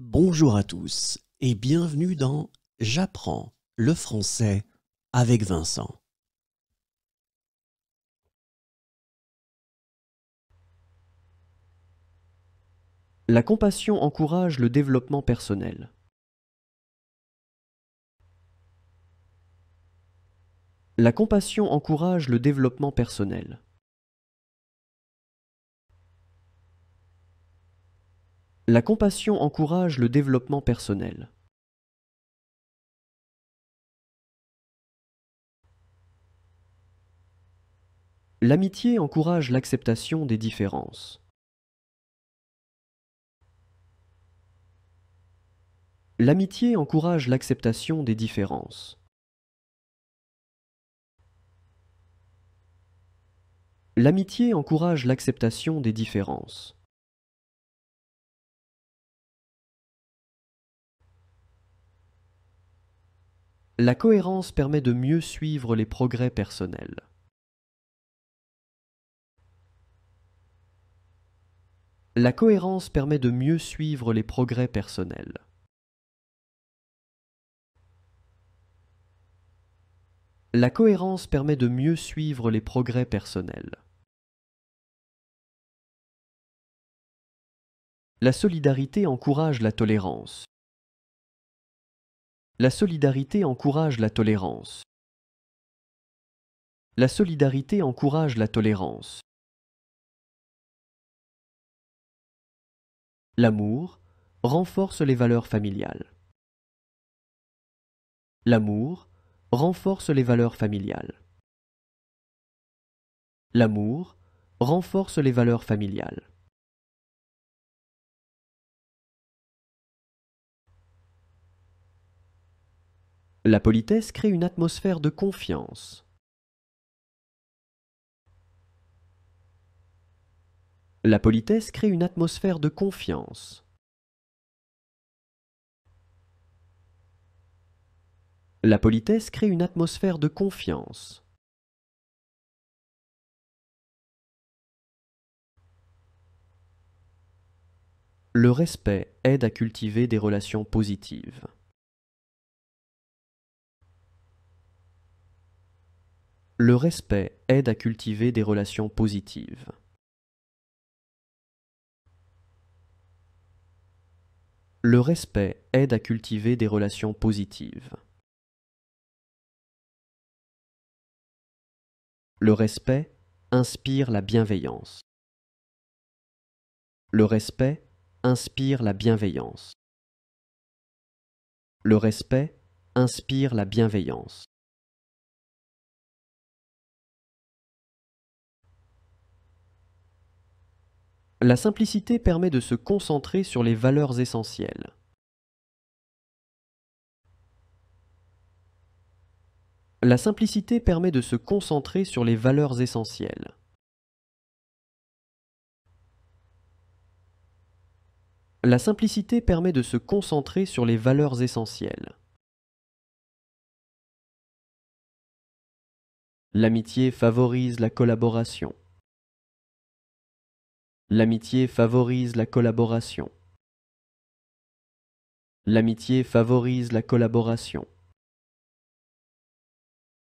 Bonjour à tous et bienvenue dans J'apprends le français avec Vincent. La compassion encourage le développement personnel. La compassion encourage le développement personnel. La compassion encourage le développement personnel. L'amitié encourage l'acceptation des différences. L'amitié encourage l'acceptation des différences. L'amitié encourage l'acceptation des différences. La cohérence permet de mieux suivre les progrès personnels. La cohérence permet de mieux suivre les progrès personnels. La cohérence permet de mieux suivre les progrès personnels. La solidarité encourage la tolérance. La solidarité encourage la tolérance. La solidarité encourage la tolérance. L'amour renforce les valeurs familiales. L'amour renforce les valeurs familiales. L'amour renforce les valeurs familiales. La politesse crée une atmosphère de confiance. La politesse crée une atmosphère de confiance. La politesse crée une atmosphère de confiance. Le respect aide à cultiver des relations positives. Le respect aide à cultiver des relations positives. Le respect aide à cultiver des relations positives. Le respect inspire la bienveillance. Le respect inspire la bienveillance. Le respect inspire la bienveillance. La simplicité permet de se concentrer sur les valeurs essentielles. La simplicité permet de se concentrer sur les valeurs essentielles. La simplicité permet de se concentrer sur les valeurs essentielles. L'amitié favorise la collaboration. L'amitié favorise la collaboration. L'amitié favorise la collaboration.